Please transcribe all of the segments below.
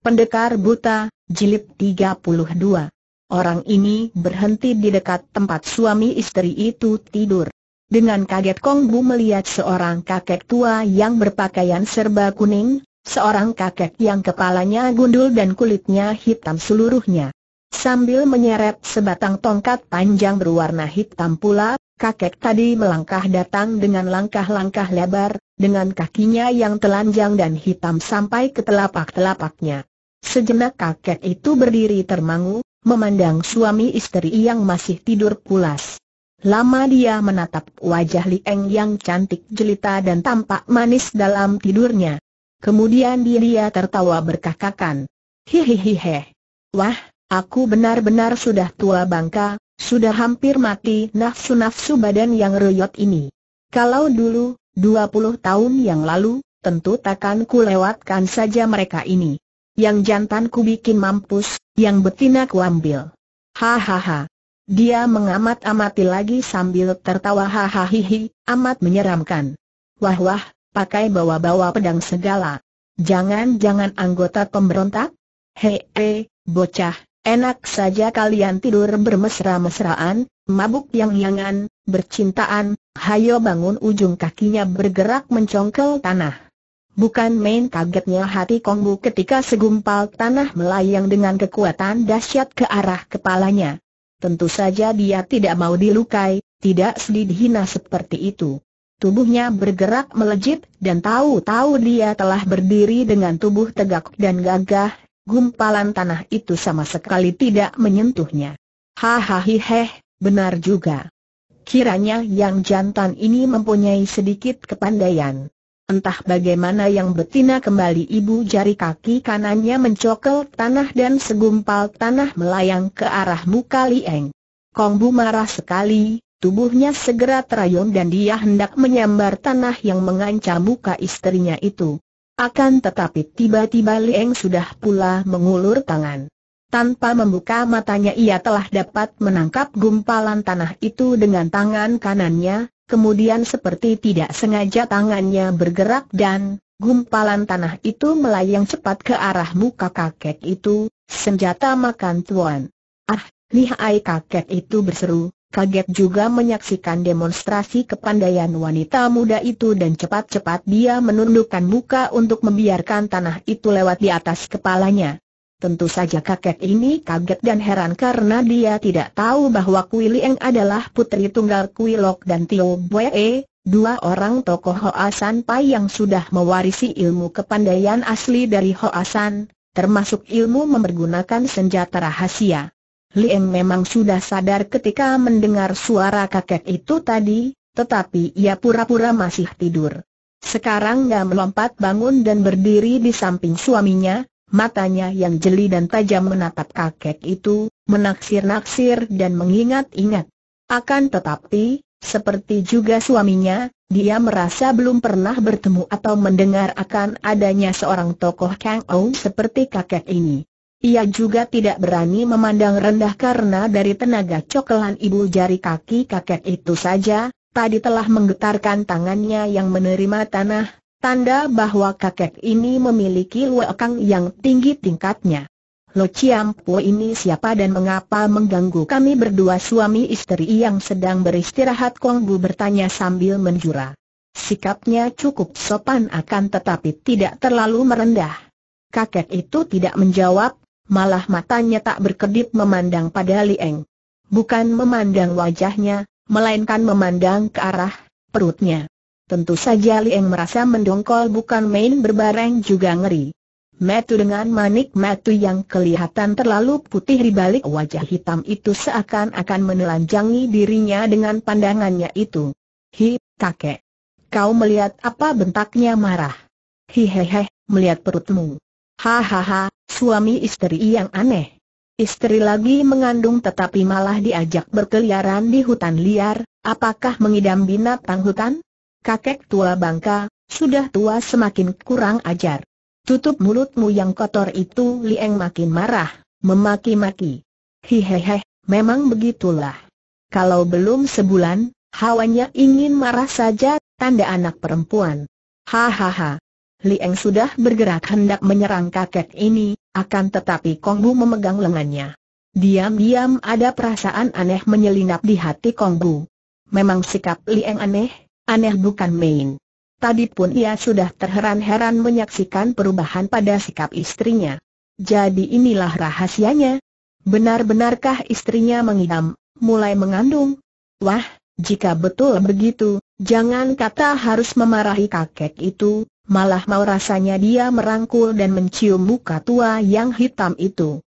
Pendekar Buta, Jilid 32. Orang ini berhenti di dekat tempat suami istri itu tidur. Dengan kaget Kong Bu melihat seorang kakek tua yang berpakaian serba kuning, seorang kakek yang kepalanya gundul dan kulitnya hitam seluruhnya. Sambil menyeret sebatang tongkat panjang berwarna hitam pula, kakek tadi melangkah datang dengan langkah-langkah lebar, dengan kakinya yang telanjang dan hitam sampai ke telapak-telapaknya. Sejenak kakek itu berdiri termangu, memandang suami istri yang masih tidur pulas. Lama dia menatap wajah Li Eng yang cantik jelita dan tampak manis dalam tidurnya. Kemudian dia tertawa berkakakan. Hihihihe. Wah, aku benar-benar sudah tua bangka, sudah hampir mati nafsu-nafsu badan yang reyot ini. Kalau dulu, 20 tahun yang lalu, tentu takkan kulewatkan lewatkan saja mereka ini. Yang jantan ku bikin mampus, yang betina ku ambil. Hahaha. Dia mengamat-amati lagi sambil tertawa hahaha, amat menyeramkan. Wah wah, pakai bawa-bawa pedang segala. Jangan-jangan anggota pemberontak? Hei, he, bocah, enak saja kalian tidur bermesra-mesraan, mabuk yang-yangan, bercintaan, hayo bangun ujung kakinya bergerak mencongkel tanah. Bukan main kagetnya hati Kongbu ketika segumpal tanah melayang dengan kekuatan dahsyat ke arah kepalanya. Tentu saja dia tidak mau dilukai, tidak sedih hina seperti itu. Tubuhnya bergerak melejit dan tahu-tahu dia telah berdiri dengan tubuh tegak dan gagah, gumpalan tanah itu sama sekali tidak menyentuhnya. Hahahiheh, benar juga. Kiranya yang jantan ini mempunyai sedikit kepandaian. Entah bagaimana yang betina kembali ibu jari kaki kanannya mencokel tanah dan segumpal tanah melayang ke arah muka Lieng. Kongbu marah sekali, tubuhnya segera terayun dan dia hendak menyambar tanah yang mengancam muka istrinya itu. Akan tetapi tiba-tiba Lieng sudah pula mengulur tangan. Tanpa membuka matanya ia telah dapat menangkap gumpalan tanah itu dengan tangan kanannya, Kemudian seperti tidak sengaja tangannya bergerak dan, gumpalan tanah itu melayang cepat ke arah muka kakek itu, senjata makan tuan. Ah, lihai kakek itu berseru, kaget juga menyaksikan demonstrasi kepandaian wanita muda itu dan cepat-cepat dia menundukkan muka untuk membiarkan tanah itu lewat di atas kepalanya. Tentu saja kakek ini kaget dan heran karena dia tidak tahu bahwa Kui Lieng adalah putri tunggal Kui Lok dan Tio Bwe, dua orang tokoh Hoa San Pai yang sudah mewarisi ilmu kepandaian asli dari Hoa San, termasuk ilmu mempergunakan senjata rahasia. Lieng memang sudah sadar ketika mendengar suara kakek itu tadi, tetapi ia pura-pura masih tidur. Sekarang dia melompat bangun dan berdiri di samping suaminya, Matanya yang jeli dan tajam menatap kakek itu, menaksir-naksir dan mengingat-ingat. Akan tetapi, seperti juga suaminya, dia merasa belum pernah bertemu atau mendengar akan adanya seorang tokoh Kang Ou seperti kakek ini. Ia juga tidak berani memandang rendah karena dari tenaga cokelan ibu jari kaki kakek itu saja, tadi telah menggetarkan tangannya yang menerima tanah, Tanda bahwa kakek ini memiliki luakang yang tinggi tingkatnya. Lo Ciampo ini siapa dan mengapa mengganggu kami berdua suami istri yang sedang beristirahat Kong Bu bertanya sambil menjura. Sikapnya cukup sopan akan tetapi tidak terlalu merendah. Kakek itu tidak menjawab, malah matanya tak berkedip memandang pada Lieng. Bukan memandang wajahnya, melainkan memandang ke arah perutnya. Tentu saja Li Eng merasa mendongkol bukan main berbareng juga ngeri. Metu dengan manik metu yang kelihatan terlalu putih di balik wajah hitam itu seakan-akan menelanjangi dirinya dengan pandangannya itu. Hi, kakek. Kau melihat apa bentaknya marah? Hihehe, melihat perutmu. Hahaha, suami istri yang aneh. Istri lagi mengandung tetapi malah diajak berkeliaran di hutan liar, apakah mengidam binatang hutan? kakek tua bangka, sudah tua semakin kurang ajar. Tutup mulutmu yang kotor itu Lieng makin marah, memaki-maki. Hehehe, memang begitulah. Kalau belum sebulan, hawanya ingin marah saja, tanda anak perempuan. Hahaha. Lieng sudah bergerak hendak menyerang kakek ini, akan tetapi Kongbu memegang lengannya. Diam-diam ada perasaan aneh menyelinap di hati Kongbu. Memang sikap Lieng aneh, Aneh bukan main. Tadi pun ia sudah terheran-heran menyaksikan perubahan pada sikap istrinya. Jadi inilah rahasianya. Benar-benarkah istrinya mengidam, mulai mengandung? Wah, jika betul begitu, jangan kata harus memarahi kakek itu, malah mau rasanya dia merangkul dan mencium muka tua yang hitam itu.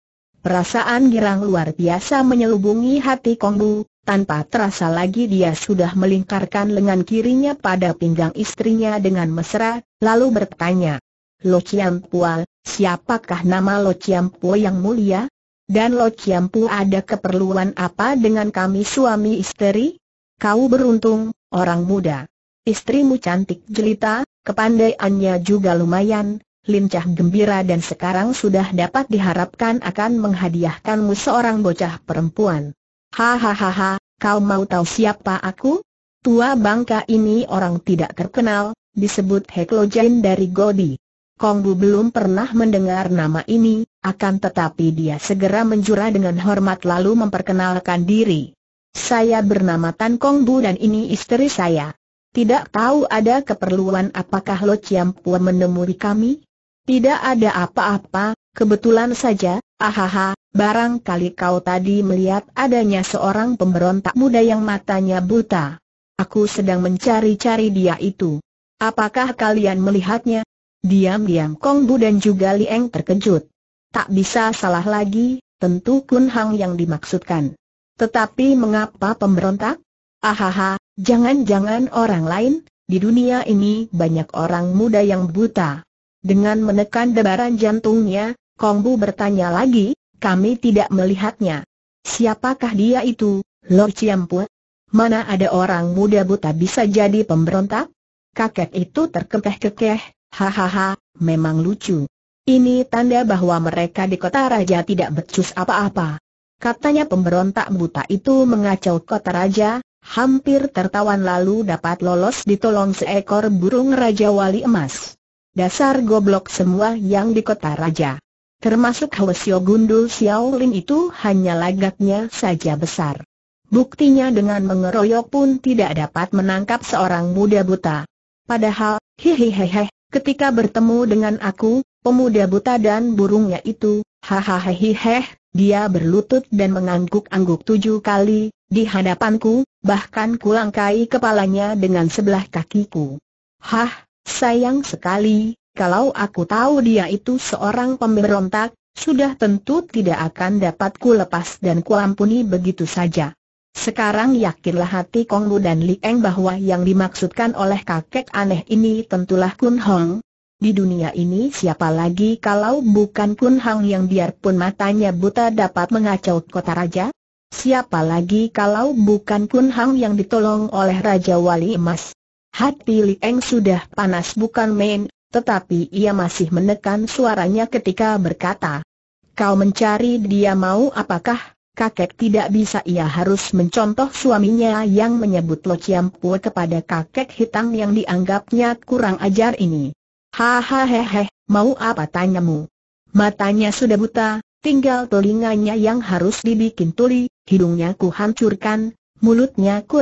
Perasaan girang luar biasa menyelubungi hati Kongbu, tanpa terasa lagi dia sudah melingkarkan lengan kirinya pada pinggang istrinya dengan mesra, lalu bertanya, Lo Chiam Pual, siapakah nama Lo Chiam yang mulia? Dan Lo Chiam ada keperluan apa dengan kami suami istri? Kau beruntung, orang muda. Istrimu cantik jelita, kepandaiannya juga lumayan, lincah gembira dan sekarang sudah dapat diharapkan akan menghadiahkanmu seorang bocah perempuan. Hahaha, kau mau tahu siapa aku? Tua bangka ini orang tidak terkenal, disebut Heklojain dari Godi. Kongbu belum pernah mendengar nama ini, akan tetapi dia segera menjura dengan hormat lalu memperkenalkan diri. Saya bernama Tan Kongbu dan ini istri saya. Tidak tahu ada keperluan apakah Lo Chiam Pua menemui kami? Tidak ada apa-apa, kebetulan saja, ahaha, barangkali kau tadi melihat adanya seorang pemberontak muda yang matanya buta. Aku sedang mencari-cari dia itu. Apakah kalian melihatnya? Diam-diam Kong Bu dan juga Lieng terkejut. Tak bisa salah lagi, tentu Kun Hang yang dimaksudkan. Tetapi mengapa pemberontak? Ahaha, jangan-jangan orang lain, di dunia ini banyak orang muda yang buta. Dengan menekan debaran jantungnya, Kongbu bertanya lagi, kami tidak melihatnya. Siapakah dia itu, Lord Ciampu? Mana ada orang muda buta bisa jadi pemberontak? Kakek itu terkekeh-kekeh, hahaha, memang lucu. Ini tanda bahwa mereka di kota raja tidak becus apa-apa. Katanya pemberontak buta itu mengacau kota raja, hampir tertawan lalu dapat lolos ditolong seekor burung raja wali emas dasar goblok semua yang di kota raja. Termasuk Hwasyo Gundul Xiaolin itu hanya lagaknya saja besar. Buktinya dengan mengeroyok pun tidak dapat menangkap seorang muda buta. Padahal, hehehehe. ketika bertemu dengan aku, pemuda buta dan burungnya itu, hahaha dia berlutut dan mengangguk-angguk tujuh kali, di hadapanku, bahkan kulangkai kepalanya dengan sebelah kakiku. Hah, Sayang sekali, kalau aku tahu dia itu seorang pemberontak, sudah tentu tidak akan dapat ku lepas dan ku ampuni begitu saja. Sekarang yakinlah hati Kong Lu dan Li Eng bahwa yang dimaksudkan oleh kakek aneh ini tentulah Kun Hong. Di dunia ini siapa lagi kalau bukan Kun Hong yang biarpun matanya buta dapat mengacau kota raja? Siapa lagi kalau bukan Kun Hong yang ditolong oleh Raja Wali Emas? Hati Li Eng sudah panas bukan main, tetapi ia masih menekan suaranya ketika berkata, Kau mencari dia mau apakah? Kakek tidak bisa ia harus mencontoh suaminya yang menyebut Lo Chiam kepada kakek hitam yang dianggapnya kurang ajar ini. Hahaha, mau apa tanyamu? Matanya sudah buta, tinggal telinganya yang harus dibikin tuli, hidungnya kuhancurkan, mulutnya ku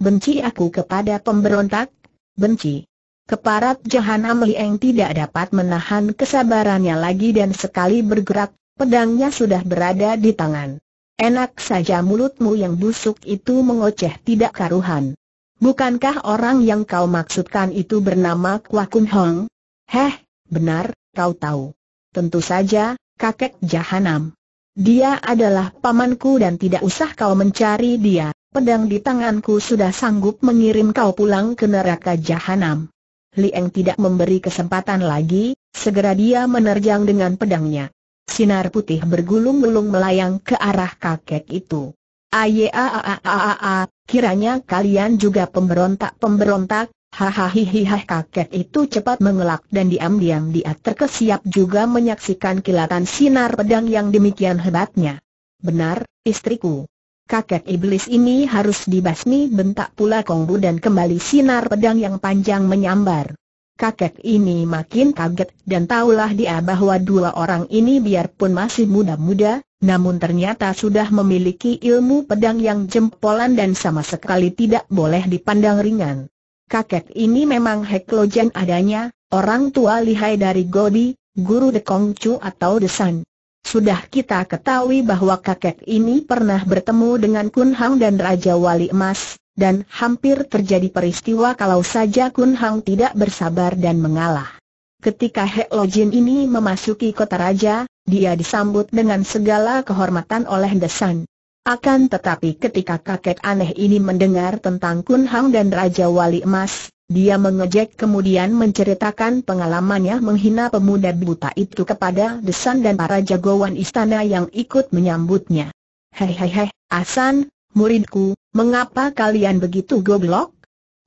Benci aku kepada pemberontak? Benci. Keparat Jahanam Lieng tidak dapat menahan kesabarannya lagi dan sekali bergerak, pedangnya sudah berada di tangan. Enak saja mulutmu yang busuk itu mengoceh tidak karuhan. Bukankah orang yang kau maksudkan itu bernama Kwakun Hong? Heh, benar, kau tahu. Tentu saja, kakek Jahanam. Dia adalah pamanku dan tidak usah kau mencari dia pedang di tanganku sudah sanggup mengirim kau pulang ke neraka jahanam. Liang tidak memberi kesempatan lagi, segera dia menerjang dengan pedangnya. Sinar putih bergulung-gulung melayang ke arah kakek itu. Ayeaaaaaa, kiranya kalian juga pemberontak-pemberontak, Hahaha kakek itu cepat mengelak dan diam-diam dia terkesiap juga menyaksikan kilatan sinar pedang yang demikian hebatnya. Benar, istriku, kakek iblis ini harus dibasmi bentak pula Kongbu dan kembali sinar pedang yang panjang menyambar. Kakek ini makin kaget dan tahulah dia bahwa dua orang ini biarpun masih muda-muda, namun ternyata sudah memiliki ilmu pedang yang jempolan dan sama sekali tidak boleh dipandang ringan. Kakek ini memang heklojen adanya, orang tua lihai dari Gobi, guru De Kong atau Desan. Sudah kita ketahui bahwa kakek ini pernah bertemu dengan Kun Hang dan Raja Wali Emas, dan hampir terjadi peristiwa kalau saja Kun Hang tidak bersabar dan mengalah. Ketika Lo Jin ini memasuki kota raja, dia disambut dengan segala kehormatan oleh Desan. Akan tetapi ketika kakek aneh ini mendengar tentang Kun Hang dan Raja Wali Emas, dia mengejek kemudian menceritakan pengalamannya menghina pemuda buta itu kepada Desan dan para jagoan istana yang ikut menyambutnya. Hehehe, Asan, muridku, mengapa kalian begitu goblok?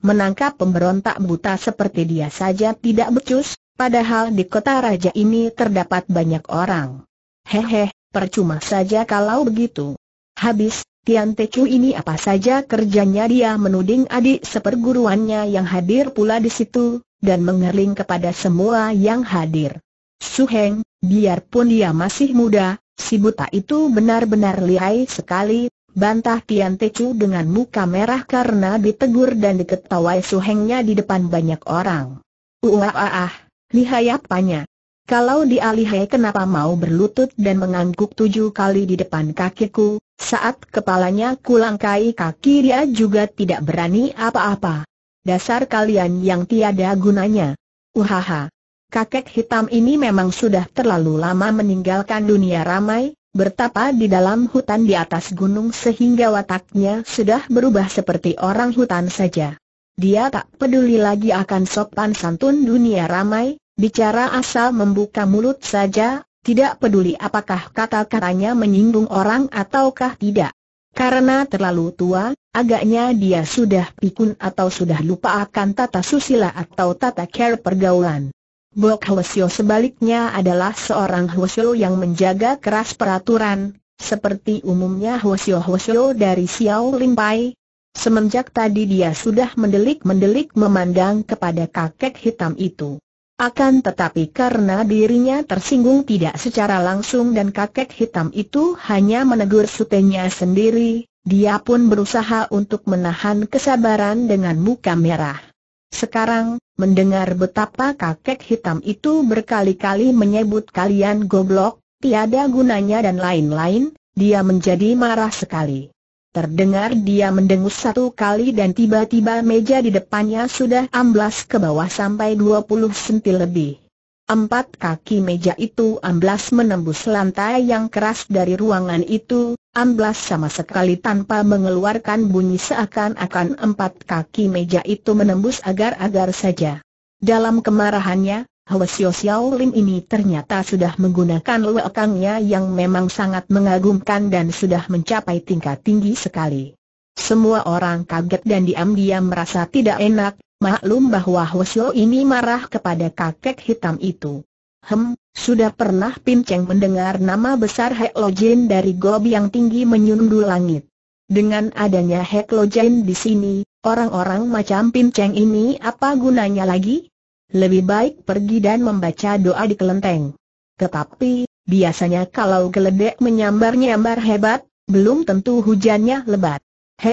Menangkap pemberontak buta seperti dia saja tidak becus, padahal di kota raja ini terdapat banyak orang. Hehe, percuma saja kalau begitu. Habis, Tian Tecu ini apa saja kerjanya dia menuding adik seperguruannya yang hadir pula di situ, dan mengering kepada semua yang hadir. Heng, biarpun dia masih muda, si buta itu benar-benar lihai sekali, bantah Tian Tecu dengan muka merah karena ditegur dan diketawai Hengnya di depan banyak orang. Uwaaah, ah, ah, lihai apanya? Kalau dialihai kenapa mau berlutut dan mengangguk tujuh kali di depan kakiku, saat kepalanya kulangkai kaki dia juga tidak berani apa-apa. Dasar kalian yang tiada gunanya. Uhaha. Kakek hitam ini memang sudah terlalu lama meninggalkan dunia ramai, bertapa di dalam hutan di atas gunung sehingga wataknya sudah berubah seperti orang hutan saja. Dia tak peduli lagi akan sopan santun dunia ramai, bicara asal membuka mulut saja, tidak peduli apakah kata-katanya menyinggung orang ataukah tidak. Karena terlalu tua, agaknya dia sudah pikun atau sudah lupa akan tata susila atau tata care pergaulan. Bok Hwasyo sebaliknya adalah seorang Hwasyo yang menjaga keras peraturan, seperti umumnya Hwasyo-Hwasyo dari Xiao Limpai, Semenjak tadi dia sudah mendelik-mendelik memandang kepada kakek hitam itu. Akan tetapi karena dirinya tersinggung tidak secara langsung dan kakek hitam itu hanya menegur sutenya sendiri, dia pun berusaha untuk menahan kesabaran dengan muka merah. Sekarang, mendengar betapa kakek hitam itu berkali-kali menyebut kalian goblok, tiada gunanya dan lain-lain, dia menjadi marah sekali. Terdengar dia mendengus satu kali dan tiba-tiba meja di depannya sudah amblas ke bawah sampai 20 senti lebih. Empat kaki meja itu amblas menembus lantai yang keras dari ruangan itu, amblas sama sekali tanpa mengeluarkan bunyi seakan-akan empat kaki meja itu menembus agar-agar saja. Dalam kemarahannya, Hwasyo Xiao Lim ini ternyata sudah menggunakan lekangnya yang memang sangat mengagumkan dan sudah mencapai tingkat tinggi sekali. Semua orang kaget dan diam-diam merasa tidak enak, maklum bahwa Hwasyo ini marah kepada kakek hitam itu. Hem, sudah pernah Pinceng mendengar nama besar Hek Jin dari gob yang tinggi menyundul langit. Dengan adanya Hek Jin di sini, orang-orang macam Pinceng ini apa gunanya lagi? lebih baik pergi dan membaca doa di kelenteng. Tetapi, biasanya kalau geledek menyambar-nyambar hebat, belum tentu hujannya lebat.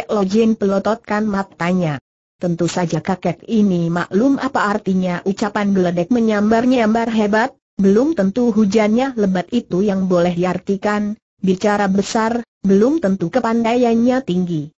Lo Jin pelototkan matanya. Tentu saja kakek ini maklum apa artinya ucapan geledek menyambar-nyambar hebat, belum tentu hujannya lebat itu yang boleh diartikan, bicara besar, belum tentu kepandaiannya tinggi.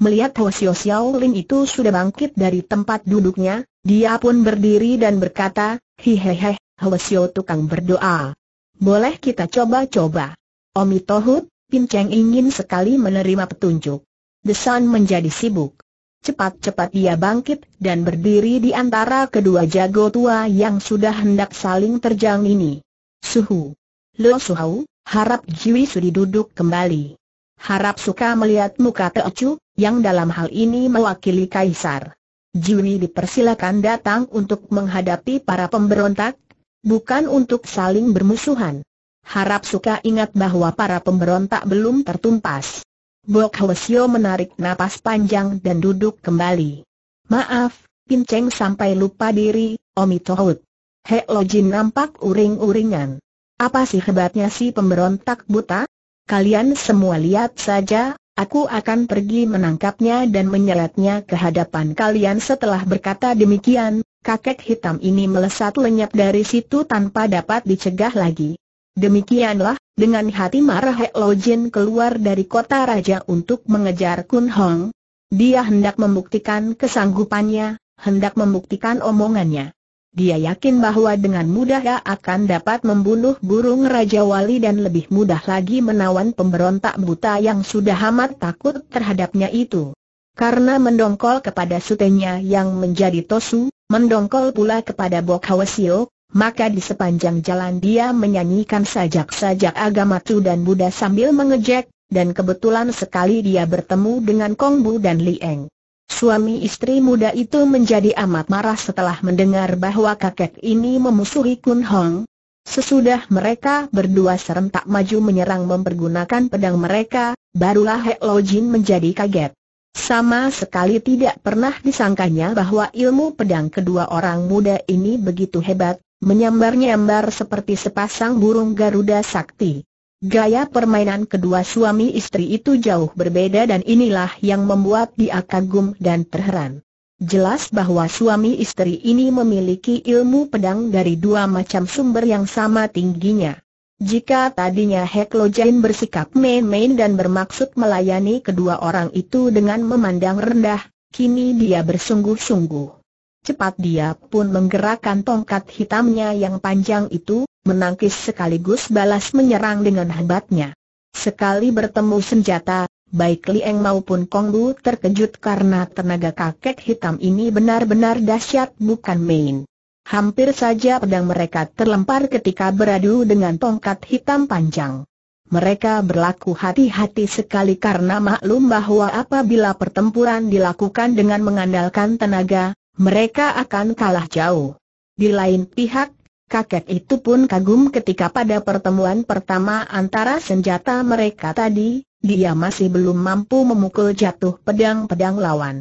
Melihat Ho Siao Lin itu sudah bangkit dari tempat duduknya, dia pun berdiri dan berkata, hehehe, Ho Sio tukang berdoa. Boleh kita coba-coba. Omi Tohut, Cheng ingin sekali menerima petunjuk. Desan menjadi sibuk. Cepat-cepat dia bangkit dan berdiri di antara kedua jago tua yang sudah hendak saling terjang ini. Suhu. Lo Suhau, harap Jiwi sudah duduk kembali. Harap suka melihat muka Teocu, yang dalam hal ini mewakili Kaisar. Jiwi dipersilakan datang untuk menghadapi para pemberontak, bukan untuk saling bermusuhan. Harap suka ingat bahwa para pemberontak belum tertumpas. Bok Hwasyo menarik napas panjang dan duduk kembali. Maaf, Pinceng sampai lupa diri, Omi Tohut. Hek Lojin nampak uring-uringan. Apa sih hebatnya si pemberontak buta? Kalian semua lihat saja, aku akan pergi menangkapnya dan menyeretnya ke hadapan kalian setelah berkata demikian. Kakek hitam ini melesat lenyap dari situ tanpa dapat dicegah lagi. Demikianlah, dengan hati marah He Lo Jin keluar dari kota raja untuk mengejar Kun Hong. Dia hendak membuktikan kesanggupannya, hendak membuktikan omongannya. Dia yakin bahwa dengan mudah ia akan dapat membunuh burung Raja Wali dan lebih mudah lagi menawan pemberontak buta yang sudah amat takut terhadapnya itu. Karena mendongkol kepada sutenya yang menjadi Tosu, mendongkol pula kepada Bok Hawasio, maka di sepanjang jalan dia menyanyikan sajak-sajak agama Tu dan Buddha sambil mengejek, dan kebetulan sekali dia bertemu dengan Kongbu dan Lieng. Suami istri muda itu menjadi amat marah setelah mendengar bahwa kakek ini memusuhi Kun Hong. Sesudah mereka berdua serentak maju menyerang mempergunakan pedang mereka, barulah He Lo Jin menjadi kaget. Sama sekali tidak pernah disangkanya bahwa ilmu pedang kedua orang muda ini begitu hebat, menyambar-nyambar seperti sepasang burung Garuda Sakti. Gaya permainan kedua suami istri itu jauh berbeda dan inilah yang membuat dia kagum dan terheran. Jelas bahwa suami istri ini memiliki ilmu pedang dari dua macam sumber yang sama tingginya. Jika tadinya Heklo Jain bersikap main-main dan bermaksud melayani kedua orang itu dengan memandang rendah, kini dia bersungguh-sungguh. Cepat dia pun menggerakkan tongkat hitamnya yang panjang itu, menangkis sekaligus balas menyerang dengan hebatnya. Sekali bertemu senjata, baik Lieng maupun Kong Kongbu terkejut karena tenaga kakek hitam ini benar-benar dahsyat bukan main. Hampir saja pedang mereka terlempar ketika beradu dengan tongkat hitam panjang. Mereka berlaku hati-hati sekali karena maklum bahwa apabila pertempuran dilakukan dengan mengandalkan tenaga, mereka akan kalah jauh. Di lain pihak, kakek itu pun kagum ketika pada pertemuan pertama antara senjata mereka tadi, dia masih belum mampu memukul jatuh pedang-pedang lawan.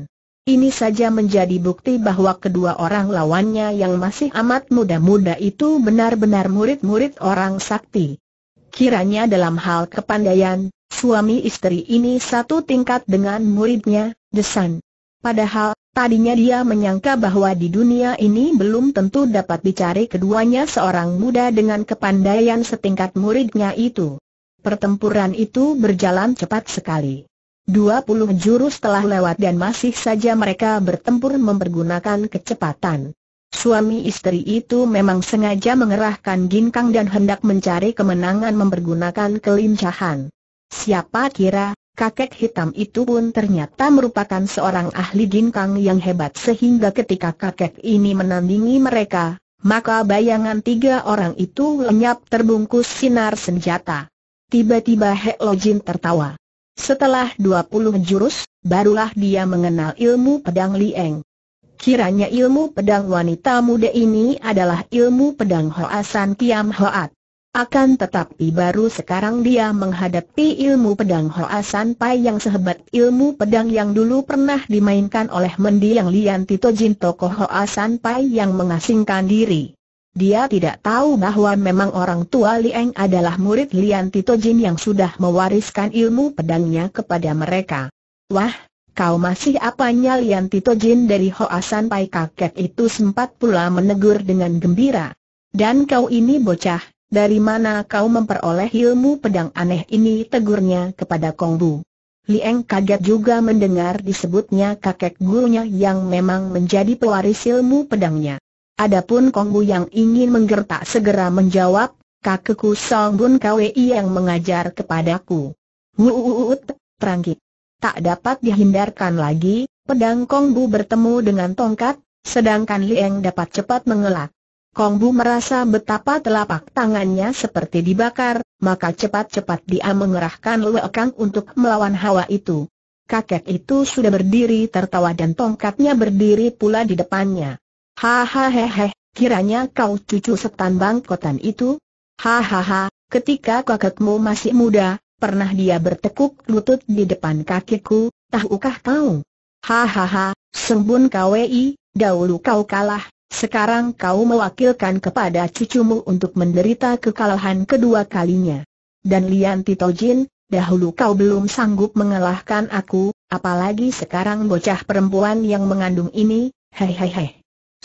Ini saja menjadi bukti bahwa kedua orang lawannya yang masih amat muda-muda itu benar-benar murid-murid orang sakti. Kiranya dalam hal kepandaian, suami istri ini satu tingkat dengan muridnya, Desan. Padahal, Tadinya dia menyangka bahwa di dunia ini belum tentu dapat dicari keduanya seorang muda dengan kepandaian setingkat muridnya itu. Pertempuran itu berjalan cepat sekali. 20 jurus telah lewat dan masih saja mereka bertempur mempergunakan kecepatan. Suami istri itu memang sengaja mengerahkan ginkang dan hendak mencari kemenangan mempergunakan kelincahan. Siapa kira, Kakek hitam itu pun ternyata merupakan seorang ahli ginkang yang hebat sehingga ketika kakek ini menandingi mereka, maka bayangan tiga orang itu lenyap terbungkus sinar senjata. Tiba-tiba Hek Lojin tertawa. Setelah 20 jurus, barulah dia mengenal ilmu pedang Lieng. Kiranya ilmu pedang wanita muda ini adalah ilmu pedang Hoasan Kiam Hoat. Akan tetapi baru sekarang dia menghadapi ilmu pedang Hoa San Pai yang sehebat ilmu pedang yang dulu pernah dimainkan oleh mendiang Lian Tito Jin Toko Hoa San Pai yang mengasingkan diri. Dia tidak tahu bahwa memang orang tua Liang adalah murid Lian Tito Jin yang sudah mewariskan ilmu pedangnya kepada mereka. Wah, kau masih apanya Lian Tito Jin dari Hoa San Pai kakek itu sempat pula menegur dengan gembira. Dan kau ini bocah, dari mana kau memperoleh ilmu pedang aneh ini tegurnya kepada Kong Bu. Lieng kaget juga mendengar disebutnya kakek gurunya yang memang menjadi pewaris ilmu pedangnya. Adapun Kong Bu yang ingin menggertak segera menjawab, kakekku Song Bun Kwei yang mengajar kepadaku. Wuuut, terangkit. Tak dapat dihindarkan lagi, pedang Kong Bu bertemu dengan tongkat, sedangkan Lieng dapat cepat mengelak. Kongbu merasa betapa telapak tangannya seperti dibakar, maka cepat-cepat dia mengerahkan lekang untuk melawan hawa itu. Kakek itu sudah berdiri tertawa dan tongkatnya berdiri pula di depannya. Hahaha, kiranya kau cucu setan bangkotan itu? Hahaha, ketika kakekmu masih muda, pernah dia bertekuk lutut di depan kakekku, tahukah kau? Hahaha, sembun wei, dahulu kau kalah, sekarang kau mewakilkan kepada cucumu untuk menderita kekalahan kedua kalinya. Dan Lian Titojin, dahulu kau belum sanggup mengalahkan aku, apalagi sekarang bocah perempuan yang mengandung ini, Hei hei hei.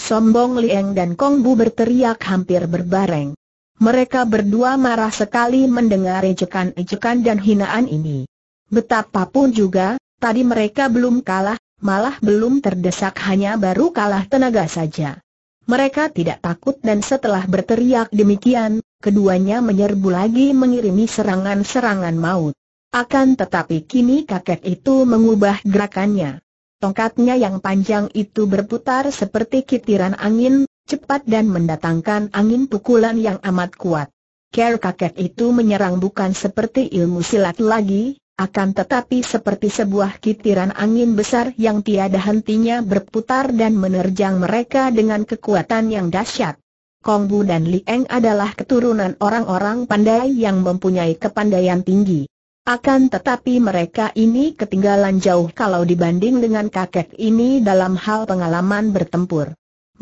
Sombong Lieng dan Kong Bu berteriak hampir berbareng. Mereka berdua marah sekali mendengar ejekan-ejekan dan hinaan ini. Betapapun juga, tadi mereka belum kalah, malah belum terdesak hanya baru kalah tenaga saja. Mereka tidak takut dan setelah berteriak demikian, keduanya menyerbu lagi mengirimi serangan-serangan maut. Akan tetapi kini kakek itu mengubah gerakannya. Tongkatnya yang panjang itu berputar seperti kitiran angin, cepat dan mendatangkan angin pukulan yang amat kuat. Ker kakek itu menyerang bukan seperti ilmu silat lagi, akan tetapi seperti sebuah kitiran angin besar yang tiada hentinya berputar dan menerjang mereka dengan kekuatan yang dahsyat. Kong Bu dan Li Eng adalah keturunan orang-orang pandai yang mempunyai kepandaian tinggi. Akan tetapi mereka ini ketinggalan jauh kalau dibanding dengan kakek ini dalam hal pengalaman bertempur.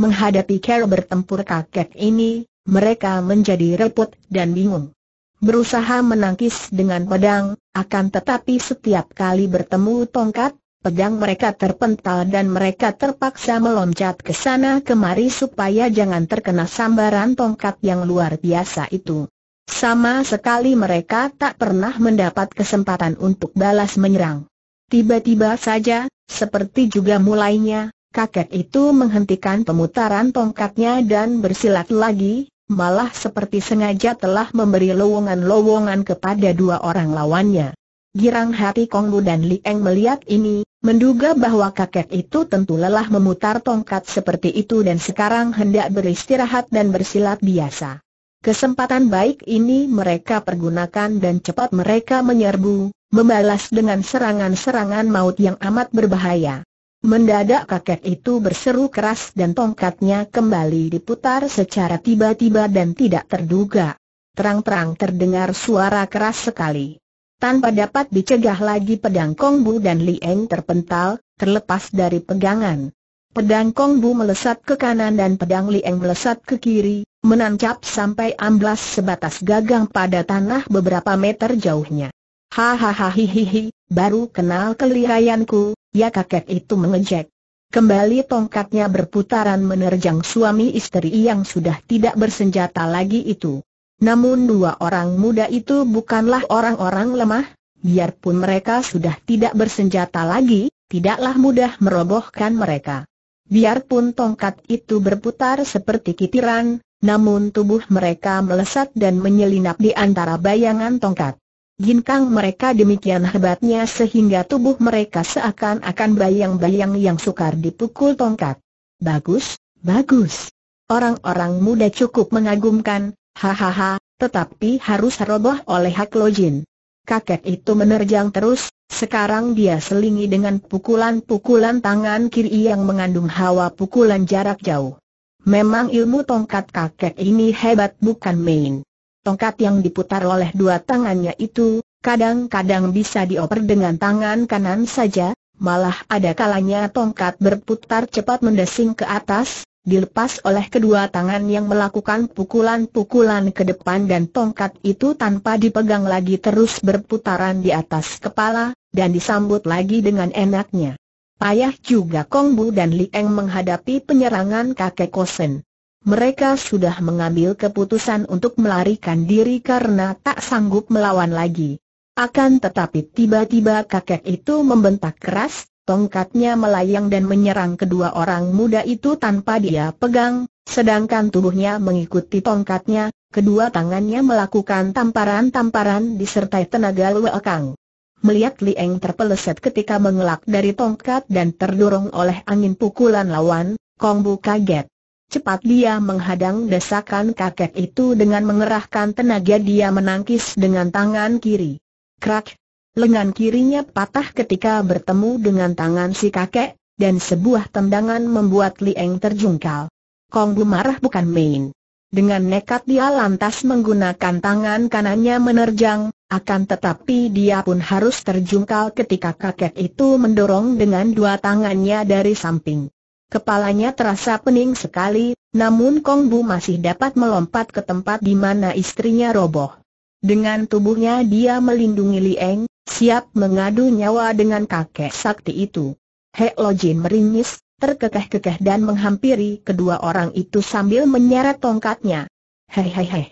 Menghadapi cara bertempur kakek ini, mereka menjadi repot dan bingung berusaha menangkis dengan pedang, akan tetapi setiap kali bertemu tongkat, pedang mereka terpental dan mereka terpaksa meloncat ke sana kemari supaya jangan terkena sambaran tongkat yang luar biasa itu. Sama sekali mereka tak pernah mendapat kesempatan untuk balas menyerang. Tiba-tiba saja, seperti juga mulainya, kakek itu menghentikan pemutaran tongkatnya dan bersilat lagi, malah seperti sengaja telah memberi lowongan-lowongan kepada dua orang lawannya. Girang hati Bu dan Lieng melihat ini, menduga bahwa kakek itu tentu lelah memutar tongkat seperti itu dan sekarang hendak beristirahat dan bersilat biasa. Kesempatan baik ini mereka pergunakan dan cepat mereka menyerbu, membalas dengan serangan-serangan maut yang amat berbahaya. Mendadak kakek itu berseru keras dan tongkatnya kembali diputar secara tiba-tiba dan tidak terduga. Terang-terang terdengar suara keras sekali. Tanpa dapat dicegah lagi pedang Kongbu dan Li Eng terpental, terlepas dari pegangan. Pedang Kongbu melesat ke kanan dan pedang Li Eng melesat ke kiri, menancap sampai amblas sebatas gagang pada tanah beberapa meter jauhnya. Hahaha hihihi, baru kenal kelihayanku, Ya kakek itu mengejek. Kembali tongkatnya berputaran menerjang suami istri yang sudah tidak bersenjata lagi itu. Namun dua orang muda itu bukanlah orang-orang lemah, biarpun mereka sudah tidak bersenjata lagi, tidaklah mudah merobohkan mereka. Biarpun tongkat itu berputar seperti kitiran, namun tubuh mereka melesat dan menyelinap di antara bayangan tongkat kang mereka demikian hebatnya sehingga tubuh mereka seakan-akan bayang-bayang yang sukar dipukul tongkat. Bagus, bagus. Orang-orang muda cukup mengagumkan, hahaha, tetapi harus roboh oleh Hak Jin. Kakek itu menerjang terus, sekarang dia selingi dengan pukulan-pukulan tangan kiri yang mengandung hawa pukulan jarak jauh. Memang ilmu tongkat kakek ini hebat bukan main. Tongkat yang diputar oleh dua tangannya itu, kadang-kadang bisa dioper dengan tangan kanan saja, malah ada kalanya tongkat berputar cepat mendesing ke atas, dilepas oleh kedua tangan yang melakukan pukulan-pukulan ke depan dan tongkat itu tanpa dipegang lagi terus berputaran di atas kepala, dan disambut lagi dengan enaknya. Payah juga Kongbu dan Li Eng menghadapi penyerangan kakek Kosen mereka sudah mengambil keputusan untuk melarikan diri karena tak sanggup melawan lagi. Akan tetapi tiba-tiba kakek itu membentak keras, tongkatnya melayang dan menyerang kedua orang muda itu tanpa dia pegang, sedangkan tubuhnya mengikuti tongkatnya, kedua tangannya melakukan tamparan-tamparan disertai tenaga luakang. Melihat Lieng terpeleset ketika mengelak dari tongkat dan terdorong oleh angin pukulan lawan, Kong Bu kaget. Cepat dia menghadang desakan kakek itu dengan mengerahkan tenaga dia menangkis dengan tangan kiri. Krak! Lengan kirinya patah ketika bertemu dengan tangan si kakek, dan sebuah tendangan membuat Li Lieng terjungkal. Kong Bu marah bukan main. Dengan nekat dia lantas menggunakan tangan kanannya menerjang, akan tetapi dia pun harus terjungkal ketika kakek itu mendorong dengan dua tangannya dari samping. Kepalanya terasa pening sekali, namun Kong Bu masih dapat melompat ke tempat di mana istrinya roboh. Dengan tubuhnya dia melindungi Li Eng, siap mengadu nyawa dengan kakek sakti itu. Lo Lojin meringis, terkekeh-kekeh dan menghampiri kedua orang itu sambil menyeret tongkatnya. Hei hei hei.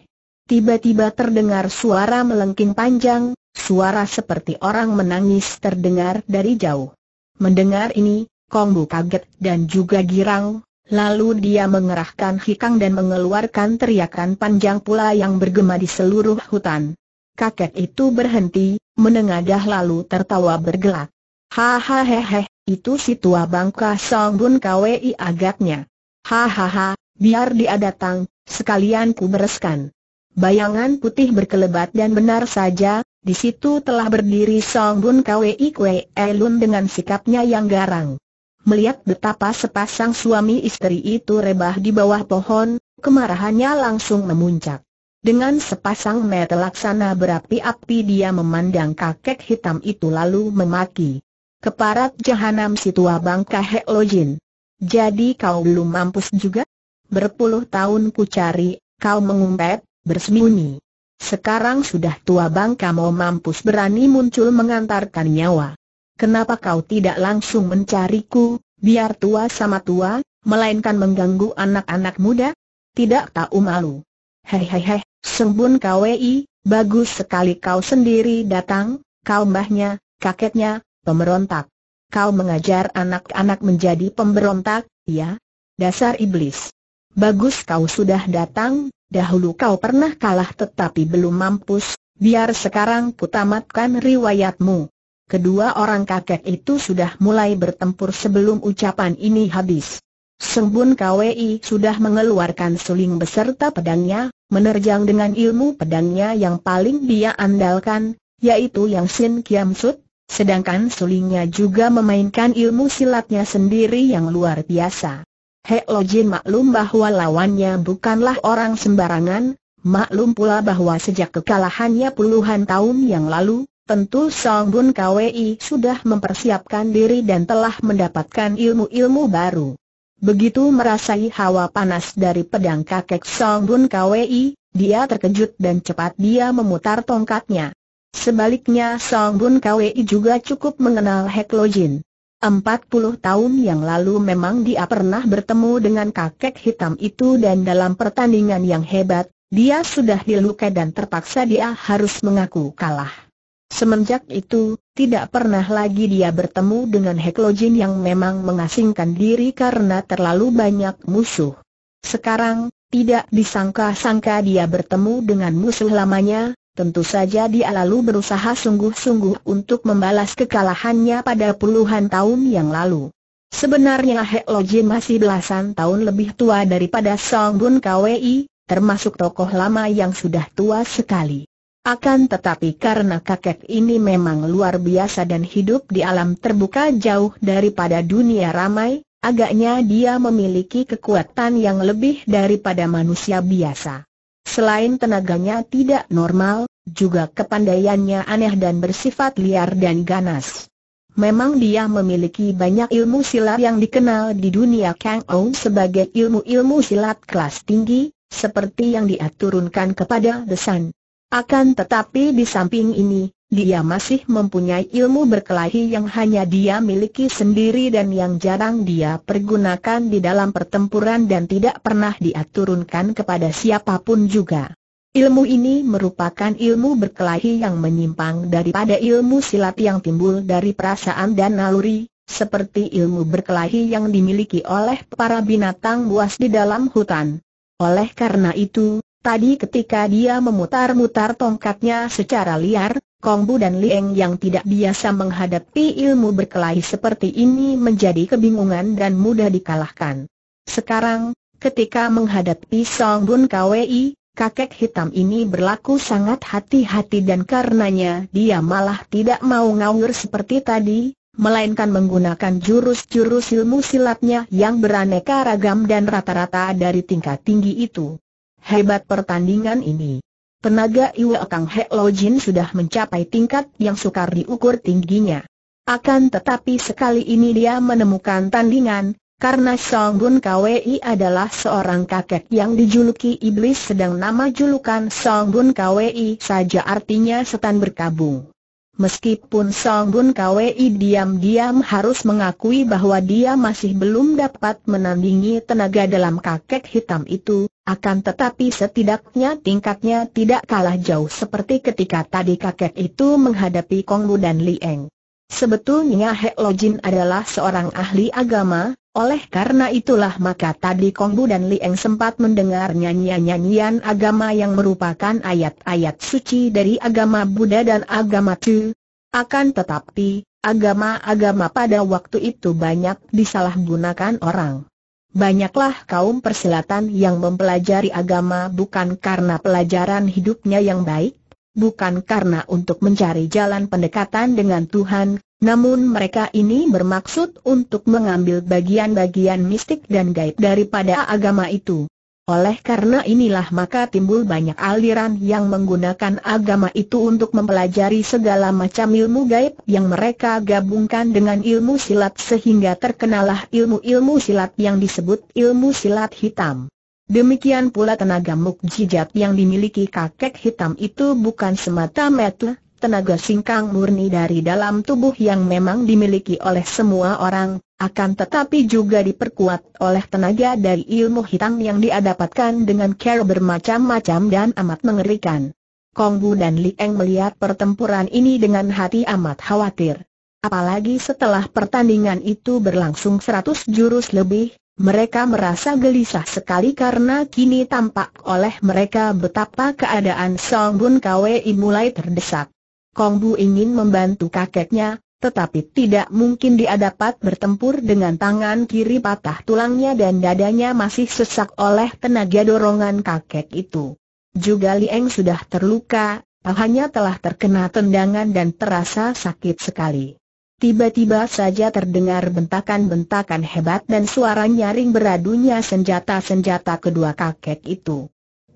Tiba-tiba terdengar suara melengking panjang, suara seperti orang menangis terdengar dari jauh. Mendengar ini, Konggu kaget dan juga girang, lalu dia mengerahkan hikang dan mengeluarkan teriakan panjang pula yang bergema di seluruh hutan. Kakek itu berhenti, menengadah lalu tertawa bergelak. Hahaha, itu si tua bangka Song Bun Kwi agaknya. Hahaha, biar dia datang, sekalian ku bereskan. Bayangan putih berkelebat dan benar saja, di situ telah berdiri Song Bun Kwi Kwei Elun dengan sikapnya yang garang. Melihat betapa sepasang suami istri itu rebah di bawah pohon, kemarahannya langsung memuncak. Dengan sepasang mata laksana berapi-api dia memandang kakek hitam itu lalu memaki. Keparat jahanam si tua bangka Hek Lojin. Jadi kau belum mampus juga? Berpuluh tahun ku cari, kau mengumpet, bersembunyi. Sekarang sudah tua bangka mau mampus berani muncul mengantarkan nyawa. Kenapa kau tidak langsung mencariku, biar tua sama tua, melainkan mengganggu anak-anak muda? Tidak tahu malu. Hehehe, sembun KWI, bagus sekali kau sendiri datang, kau mbahnya, kakeknya, pemberontak. Kau mengajar anak-anak menjadi pemberontak, ya? Dasar iblis. Bagus kau sudah datang, dahulu kau pernah kalah tetapi belum mampus, biar sekarang kutamatkan riwayatmu. Kedua orang kakek itu sudah mulai bertempur sebelum ucapan ini habis. Sembun Kwei sudah mengeluarkan suling beserta pedangnya, menerjang dengan ilmu pedangnya yang paling dia andalkan, yaitu yang Sin Kiam Sut, sedangkan sulingnya juga memainkan ilmu silatnya sendiri yang luar biasa. He Lojin maklum bahwa lawannya bukanlah orang sembarangan, maklum pula bahwa sejak kekalahannya puluhan tahun yang lalu, Tentu Song Bun KWI sudah mempersiapkan diri dan telah mendapatkan ilmu-ilmu baru. Begitu merasai hawa panas dari pedang kakek Song Bun KWI, dia terkejut dan cepat dia memutar tongkatnya. Sebaliknya Song Bun KWI juga cukup mengenal Hek Lojin. 40 tahun yang lalu memang dia pernah bertemu dengan kakek hitam itu dan dalam pertandingan yang hebat, dia sudah dilukai dan terpaksa dia harus mengaku kalah. Semenjak itu, tidak pernah lagi dia bertemu dengan Heklojin yang memang mengasingkan diri karena terlalu banyak musuh. Sekarang, tidak disangka-sangka dia bertemu dengan musuh lamanya, tentu saja dia lalu berusaha sungguh-sungguh untuk membalas kekalahannya pada puluhan tahun yang lalu. Sebenarnya Heklojin masih belasan tahun lebih tua daripada Song Bun Kwei, termasuk tokoh lama yang sudah tua sekali. Akan tetapi karena kakek ini memang luar biasa dan hidup di alam terbuka jauh daripada dunia ramai, agaknya dia memiliki kekuatan yang lebih daripada manusia biasa. Selain tenaganya tidak normal, juga kepandaiannya aneh dan bersifat liar dan ganas. Memang dia memiliki banyak ilmu silat yang dikenal di dunia Kang Ou sebagai ilmu-ilmu silat kelas tinggi, seperti yang dia turunkan kepada Desan. Akan tetapi di samping ini, dia masih mempunyai ilmu berkelahi yang hanya dia miliki sendiri dan yang jarang dia pergunakan di dalam pertempuran dan tidak pernah dia kepada siapapun juga. Ilmu ini merupakan ilmu berkelahi yang menyimpang daripada ilmu silat yang timbul dari perasaan dan naluri, seperti ilmu berkelahi yang dimiliki oleh para binatang buas di dalam hutan. Oleh karena itu, Tadi ketika dia memutar-mutar tongkatnya secara liar, Kongbu dan Lieng yang tidak biasa menghadapi ilmu berkelahi seperti ini menjadi kebingungan dan mudah dikalahkan. Sekarang, ketika menghadapi Song Bun Kwei, kakek hitam ini berlaku sangat hati-hati dan karenanya dia malah tidak mau ngawur seperti tadi, melainkan menggunakan jurus-jurus ilmu silatnya yang beraneka ragam dan rata-rata dari tingkat tinggi itu. Hebat pertandingan ini. Tenaga Iwa Kang Lo Jin sudah mencapai tingkat yang sukar diukur tingginya. Akan tetapi sekali ini dia menemukan tandingan, karena Song Gun Kwi adalah seorang kakek yang dijuluki iblis sedang nama julukan Song Gun Kwi saja artinya setan berkabung. Meskipun Song Bun Kwi diam-diam harus mengakui bahwa dia masih belum dapat menandingi tenaga dalam kakek hitam itu, akan tetapi setidaknya tingkatnya tidak kalah jauh seperti ketika tadi kakek itu menghadapi Kong Lu dan Li Eng. Sebetulnya Hek Lojin adalah seorang ahli agama, oleh karena itulah maka tadi Kongbu dan Liang sempat mendengar nyanyian-nyanyian agama yang merupakan ayat-ayat suci dari agama Buddha dan agama Chu. Akan tetapi, agama-agama pada waktu itu banyak disalahgunakan orang. Banyaklah kaum persilatan yang mempelajari agama bukan karena pelajaran hidupnya yang baik, bukan karena untuk mencari jalan pendekatan dengan Tuhan, namun mereka ini bermaksud untuk mengambil bagian-bagian mistik dan gaib daripada agama itu. Oleh karena inilah maka timbul banyak aliran yang menggunakan agama itu untuk mempelajari segala macam ilmu gaib yang mereka gabungkan dengan ilmu silat sehingga terkenalah ilmu-ilmu silat yang disebut ilmu silat hitam. Demikian pula tenaga mukjizat yang dimiliki kakek hitam itu bukan semata-mata tenaga singkang murni dari dalam tubuh yang memang dimiliki oleh semua orang, akan tetapi juga diperkuat oleh tenaga dari ilmu hitam yang diadapatkan dengan cara bermacam-macam dan amat mengerikan. Kong Bu dan Li Eng melihat pertempuran ini dengan hati amat khawatir. Apalagi setelah pertandingan itu berlangsung seratus jurus lebih, mereka merasa gelisah sekali karena kini tampak oleh mereka betapa keadaan Song Bun Kwei mulai terdesak. Kong Bu ingin membantu kakeknya, tetapi tidak mungkin dia dapat bertempur dengan tangan kiri patah tulangnya dan dadanya masih sesak oleh tenaga dorongan kakek itu. Juga Lieng sudah terluka, pahanya telah terkena tendangan dan terasa sakit sekali. Tiba-tiba saja terdengar bentakan-bentakan hebat dan suara nyaring beradunya senjata-senjata kedua kakek itu.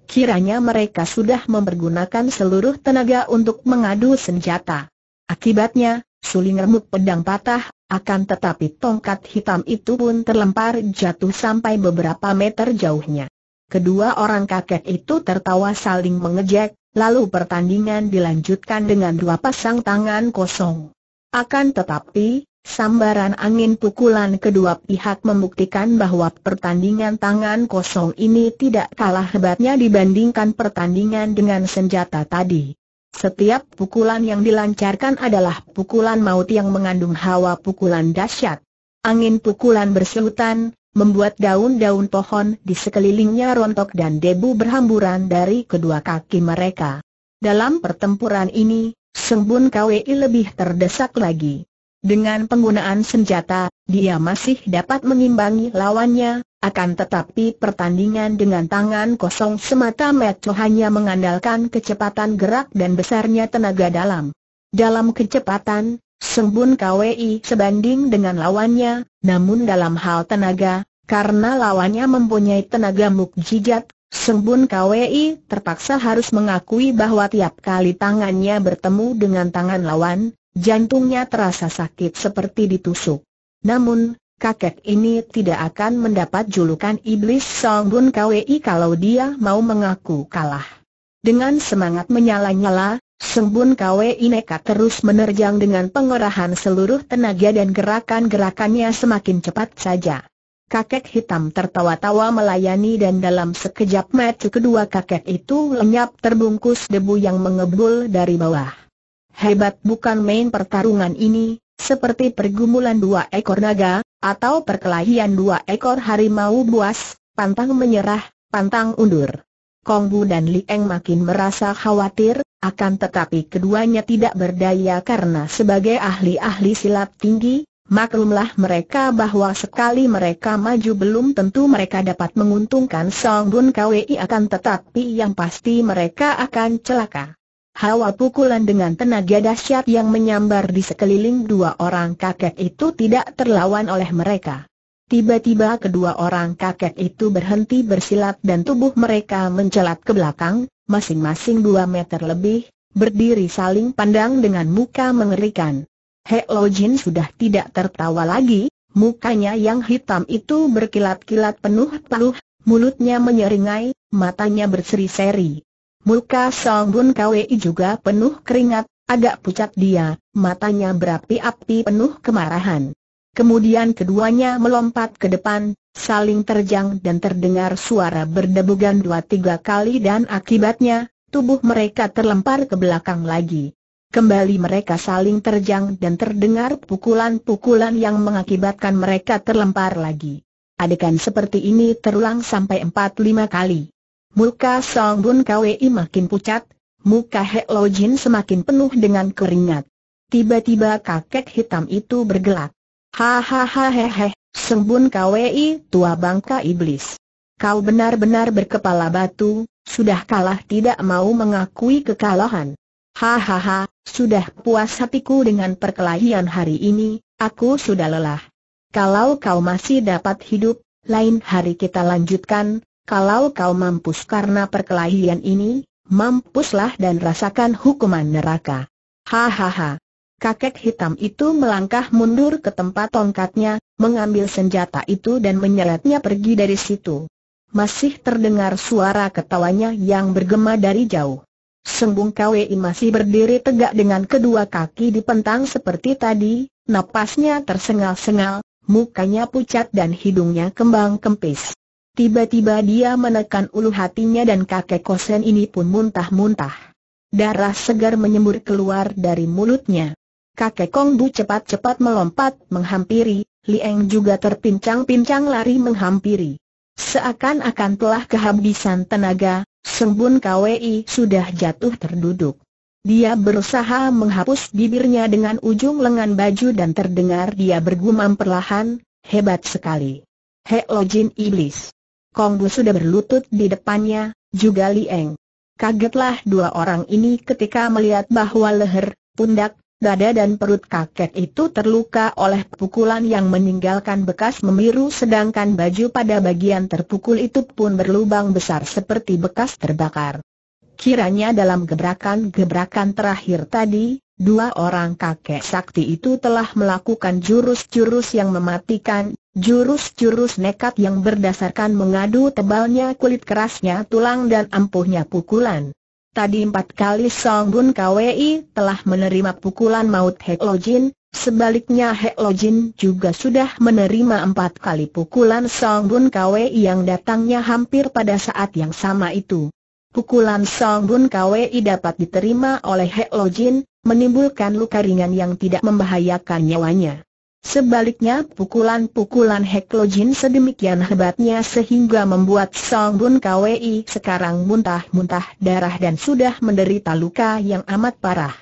Kiranya mereka sudah mempergunakan seluruh tenaga untuk mengadu senjata. Akibatnya, suling remuk pedang patah, akan tetapi tongkat hitam itu pun terlempar jatuh sampai beberapa meter jauhnya. Kedua orang kakek itu tertawa saling mengejek, lalu pertandingan dilanjutkan dengan dua pasang tangan kosong. Akan tetapi, Sambaran angin pukulan kedua pihak membuktikan bahwa pertandingan tangan kosong ini tidak kalah hebatnya dibandingkan pertandingan dengan senjata tadi. Setiap pukulan yang dilancarkan adalah pukulan maut yang mengandung hawa pukulan dahsyat. Angin pukulan berselutan, membuat daun-daun pohon di sekelilingnya rontok dan debu berhamburan dari kedua kaki mereka. Dalam pertempuran ini, Sembun Kwei lebih terdesak lagi. Dengan penggunaan senjata, dia masih dapat mengimbangi lawannya, akan tetapi pertandingan dengan tangan kosong semata Metco hanya mengandalkan kecepatan gerak dan besarnya tenaga dalam. Dalam kecepatan, Sembun KWI sebanding dengan lawannya, namun dalam hal tenaga, karena lawannya mempunyai tenaga mukjizat, Sembun KWI terpaksa harus mengakui bahwa tiap kali tangannya bertemu dengan tangan lawan, Jantungnya terasa sakit seperti ditusuk. Namun, kakek ini tidak akan mendapat julukan iblis Song Bun Kwi kalau dia mau mengaku kalah. Dengan semangat menyala-nyala, Sembun Kwe nekat terus menerjang dengan pengerahan seluruh tenaga dan gerakan-gerakannya semakin cepat saja. Kakek hitam tertawa-tawa melayani dan dalam sekejap mata kedua kakek itu lenyap terbungkus debu yang mengebul dari bawah. Hebat bukan main pertarungan ini, seperti pergumulan dua ekor naga, atau perkelahian dua ekor harimau buas, pantang menyerah, pantang undur. Kongbu dan Li Eng makin merasa khawatir, akan tetapi keduanya tidak berdaya karena sebagai ahli-ahli silat tinggi, maklumlah mereka bahwa sekali mereka maju belum tentu mereka dapat menguntungkan Song Bun Kwi akan tetapi yang pasti mereka akan celaka. Hawa pukulan dengan tenaga dahsyat yang menyambar di sekeliling dua orang kakek itu tidak terlawan oleh mereka. Tiba-tiba kedua orang kakek itu berhenti bersilat dan tubuh mereka mencelat ke belakang, masing-masing dua meter lebih, berdiri saling pandang dengan muka mengerikan. He Lo sudah tidak tertawa lagi, mukanya yang hitam itu berkilat-kilat penuh peluh, mulutnya menyeringai, matanya berseri-seri. Muka Song Bun Kwei juga penuh keringat, agak pucat dia, matanya berapi-api penuh kemarahan. Kemudian keduanya melompat ke depan, saling terjang dan terdengar suara berdebugan dua tiga kali dan akibatnya, tubuh mereka terlempar ke belakang lagi. Kembali mereka saling terjang dan terdengar pukulan-pukulan yang mengakibatkan mereka terlempar lagi. Adegan seperti ini terulang sampai 4 lima kali. Muka Song Bun Kwei makin pucat, muka Hek Lo Jin semakin penuh dengan keringat. Tiba-tiba kakek hitam itu bergelak. Hahaha hehe, Bun Kwei tua bangka iblis. Kau benar-benar berkepala batu, sudah kalah tidak mau mengakui kekalahan. Hahaha, sudah puas hatiku dengan perkelahian hari ini, aku sudah lelah. Kalau kau masih dapat hidup, lain hari kita lanjutkan, kalau kau mampus karena perkelahian ini, mampuslah dan rasakan hukuman neraka. Hahaha. Kakek hitam itu melangkah mundur ke tempat tongkatnya, mengambil senjata itu dan menyeretnya pergi dari situ. Masih terdengar suara ketawanya yang bergema dari jauh. Sembung Kwei masih berdiri tegak dengan kedua kaki di pentang seperti tadi, napasnya tersengal-sengal, mukanya pucat dan hidungnya kembang kempis. Tiba-tiba dia menekan ulu hatinya dan kakek kosen ini pun muntah-muntah. Darah segar menyembur keluar dari mulutnya. Kakek Kong Bu cepat-cepat melompat menghampiri, Lieng juga terpincang-pincang lari menghampiri. Seakan-akan telah kehabisan tenaga, Sembun Kwei sudah jatuh terduduk. Dia berusaha menghapus bibirnya dengan ujung lengan baju dan terdengar dia bergumam perlahan, hebat sekali. Jin Iblis. Kong Bu sudah berlutut di depannya, juga Li Eng. Kagetlah dua orang ini ketika melihat bahwa leher, pundak, dada dan perut kakek itu terluka oleh pukulan yang meninggalkan bekas memiru sedangkan baju pada bagian terpukul itu pun berlubang besar seperti bekas terbakar. Kiranya dalam gebrakan-gebrakan terakhir tadi, Dua orang kakek sakti itu telah melakukan jurus-jurus yang mematikan, jurus-jurus nekat yang berdasarkan mengadu tebalnya kulit kerasnya tulang dan ampuhnya pukulan. Tadi empat kali Song Bun Kwi telah menerima pukulan maut Hek Lo Jin, sebaliknya Hek Lo Jin juga sudah menerima empat kali pukulan Song Bun Kwi yang datangnya hampir pada saat yang sama itu. Pukulan Song Bun Kwi dapat diterima oleh Hek Lo Jin, menimbulkan luka ringan yang tidak membahayakan nyawanya. Sebaliknya pukulan-pukulan Heklojin sedemikian hebatnya sehingga membuat Song Bun Kwei sekarang muntah-muntah darah dan sudah menderita luka yang amat parah.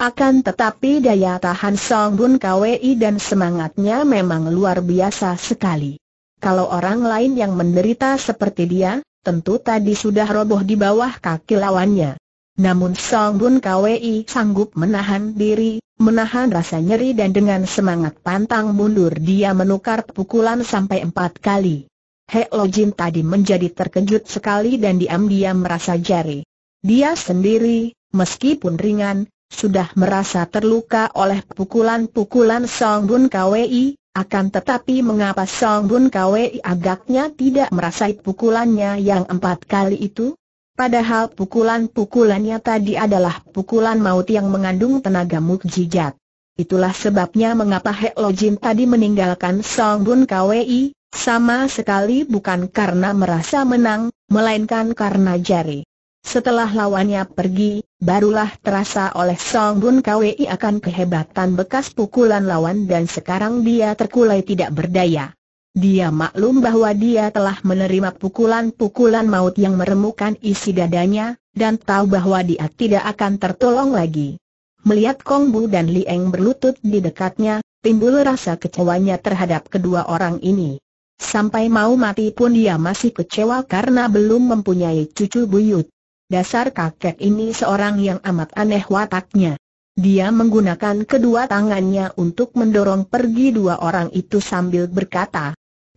Akan tetapi daya tahan Song Bun Kwei dan semangatnya memang luar biasa sekali. Kalau orang lain yang menderita seperti dia, tentu tadi sudah roboh di bawah kaki lawannya. Namun Song Bun Kwi sanggup menahan diri, menahan rasa nyeri dan dengan semangat pantang mundur dia menukar pukulan sampai empat kali. He Lo Jin tadi menjadi terkejut sekali dan diam-diam merasa jari. Dia sendiri, meskipun ringan, sudah merasa terluka oleh pukulan-pukulan Song Bun Kwi, akan tetapi mengapa Song Bun Kwi agaknya tidak merasai pukulannya yang empat kali itu? Padahal pukulan-pukulannya tadi adalah pukulan maut yang mengandung tenaga mukjizat. Itulah sebabnya mengapa Hek Jin tadi meninggalkan Song Bun Kwi, sama sekali bukan karena merasa menang, melainkan karena jari. Setelah lawannya pergi, barulah terasa oleh Song Bun Kwi akan kehebatan bekas pukulan lawan dan sekarang dia terkulai tidak berdaya. Dia maklum bahwa dia telah menerima pukulan-pukulan maut yang meremukkan isi dadanya, dan tahu bahwa dia tidak akan tertolong lagi. Melihat Kong Bu dan Lieng berlutut di dekatnya, timbul rasa kecewanya terhadap kedua orang ini. Sampai mau mati pun dia masih kecewa karena belum mempunyai cucu buyut. Dasar kakek ini seorang yang amat aneh wataknya. Dia menggunakan kedua tangannya untuk mendorong pergi dua orang itu sambil berkata,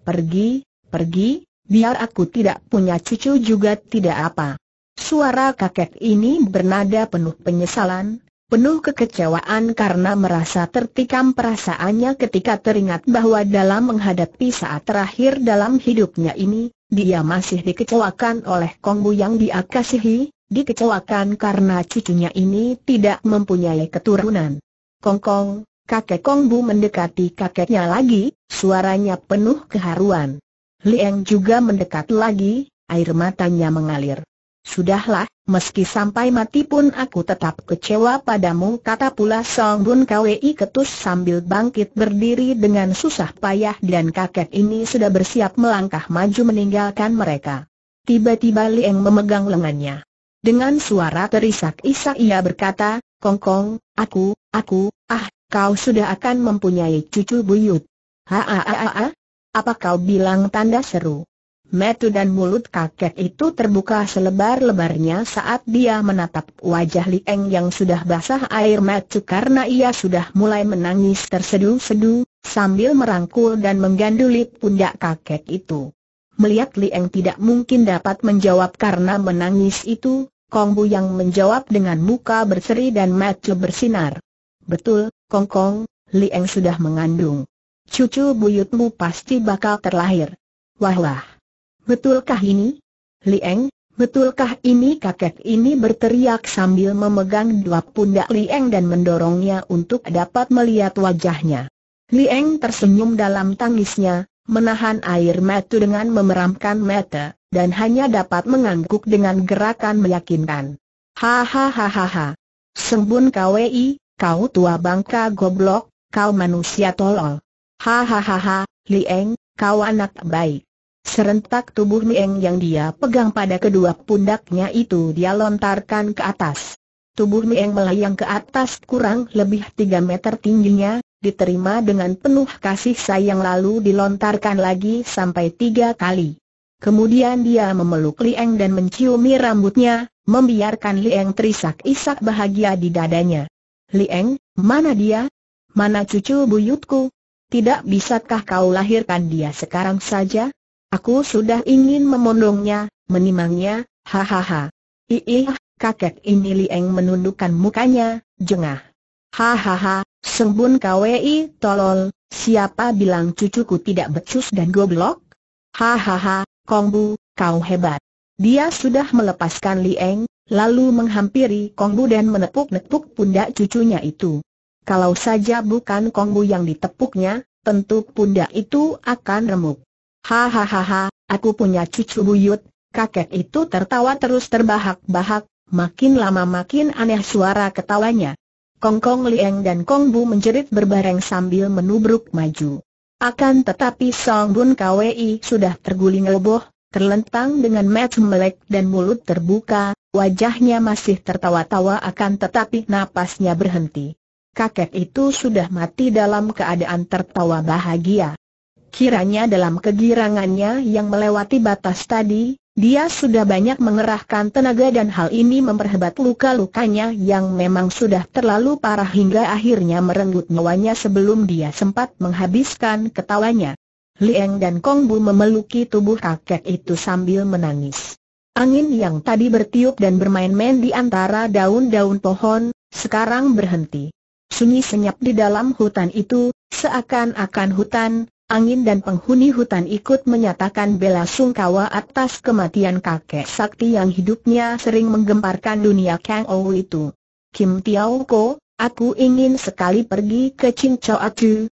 Pergi, pergi, biar aku tidak punya cucu juga tidak apa. Suara kakek ini bernada penuh penyesalan, penuh kekecewaan karena merasa tertikam perasaannya ketika teringat bahwa dalam menghadapi saat terakhir dalam hidupnya ini, dia masih dikecewakan oleh Kongbu yang diakasihi, dikecewakan karena cucunya ini tidak mempunyai keturunan. Kongkong, Kakek Kongbu mendekati kakeknya lagi, suaranya penuh keharuan. Liang juga mendekat lagi, air matanya mengalir. Sudahlah, meski sampai mati pun aku tetap kecewa padamu kata pula Song Bun Kwei ketus sambil bangkit berdiri dengan susah payah dan kakek ini sudah bersiap melangkah maju meninggalkan mereka. Tiba-tiba Liang memegang lengannya. Dengan suara terisak-isak ia berkata, Kongkong, aku, aku, ah, Kau sudah akan mempunyai cucu buyut. Haaaha, apa kau bilang tanda seru? Metu dan mulut kakek itu terbuka selebar-lebarnya saat dia menatap wajah Li Eng yang sudah basah air mata karena ia sudah mulai menangis tersedu-sedu, sambil merangkul dan mengganduli pundak kakek itu. Melihat Li Eng tidak mungkin dapat menjawab karena menangis itu, Kongbu yang menjawab dengan muka berseri dan mata bersinar. Betul, Kongkong, Lieng sudah mengandung. Cucu buyutmu pasti bakal terlahir. Wah wah. Betulkah ini? Lieng, betulkah ini kakek ini berteriak sambil memegang dua pundak Lieng dan mendorongnya untuk dapat melihat wajahnya. Lieng tersenyum dalam tangisnya, menahan air mata dengan memeramkan mata, dan hanya dapat mengangguk dengan gerakan meyakinkan. Hahaha. Sembun KWI, kau tua bangka goblok, kau manusia tolol. Hahaha, Lieng, kau anak baik. Serentak tubuh Lieng yang dia pegang pada kedua pundaknya itu dia lontarkan ke atas. Tubuh Lieng melayang ke atas kurang lebih tiga meter tingginya, diterima dengan penuh kasih sayang lalu dilontarkan lagi sampai tiga kali. Kemudian dia memeluk Lieng dan menciumi rambutnya, membiarkan Lieng terisak-isak bahagia di dadanya. Lieng, mana dia? Mana cucu buyutku? Tidak bisakah kau lahirkan dia sekarang saja? Aku sudah ingin memondongnya, menimangnya, hahaha. Iih, kakek ini Lieng menundukkan mukanya, jengah. Hahaha, sembun kwi tolol, siapa bilang cucuku tidak becus dan goblok? Hahaha, Kongbu, kau hebat. Dia sudah melepaskan Lieng, lalu menghampiri Kongbu dan menepuk-nepuk pundak cucunya itu. Kalau saja bukan Kongbu yang ditepuknya, tentu pundak itu akan remuk. Hahaha, aku punya cucu buyut, kakek itu tertawa terus terbahak-bahak, makin lama makin aneh suara ketawanya. Kong Kong Lieng dan Kong Bu menjerit berbareng sambil menubruk maju. Akan tetapi Song Bun Kwi sudah terguling leboh, terlentang dengan mata melek dan mulut terbuka, wajahnya masih tertawa-tawa akan tetapi napasnya berhenti. Kakek itu sudah mati dalam keadaan tertawa bahagia. Kiranya dalam kegirangannya yang melewati batas tadi, dia sudah banyak mengerahkan tenaga dan hal ini memperhebat luka-lukanya yang memang sudah terlalu parah hingga akhirnya merenggut nyawanya sebelum dia sempat menghabiskan ketawanya. Lieng dan Kong Bu memeluki tubuh kakek itu sambil menangis. Angin yang tadi bertiup dan bermain-main di antara daun-daun pohon, sekarang berhenti. Sunyi senyap di dalam hutan itu, seakan-akan hutan, angin dan penghuni hutan ikut menyatakan bela sungkawa atas kematian kakek sakti yang hidupnya sering menggemparkan dunia Kang Ou itu. Kim Tiao Ko, aku ingin sekali pergi ke Chin Chau Atu,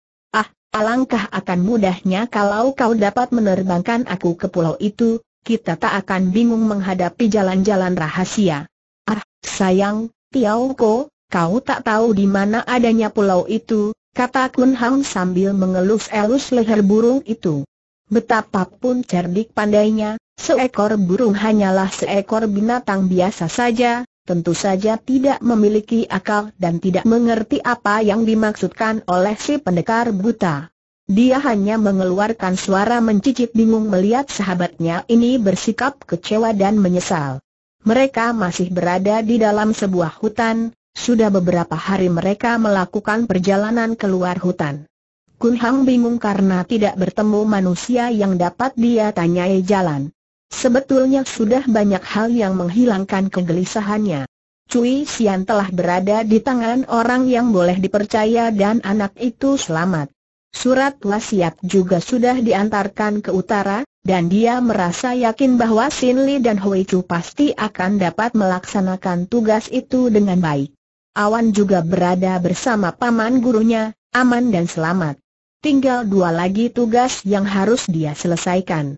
Alangkah akan mudahnya kalau kau dapat menerbangkan aku ke pulau itu, kita tak akan bingung menghadapi jalan-jalan rahasia. Ah, sayang, Tiao Ko, kau tak tahu di mana adanya pulau itu, kata Kun Hang sambil mengelus-elus leher burung itu. Betapapun cerdik pandainya, seekor burung hanyalah seekor binatang biasa saja, tentu saja tidak memiliki akal dan tidak mengerti apa yang dimaksudkan oleh si pendekar buta. Dia hanya mengeluarkan suara mencicit bingung melihat sahabatnya ini bersikap kecewa dan menyesal. Mereka masih berada di dalam sebuah hutan, sudah beberapa hari mereka melakukan perjalanan keluar hutan. Kunhang bingung karena tidak bertemu manusia yang dapat dia tanyai jalan. Sebetulnya sudah banyak hal yang menghilangkan kegelisahannya. Cui Xian telah berada di tangan orang yang boleh dipercaya dan anak itu selamat. Surat wasiat juga sudah diantarkan ke utara, dan dia merasa yakin bahwa Sin Li dan Hui Chu pasti akan dapat melaksanakan tugas itu dengan baik. Awan juga berada bersama paman gurunya, aman dan selamat. Tinggal dua lagi tugas yang harus dia selesaikan.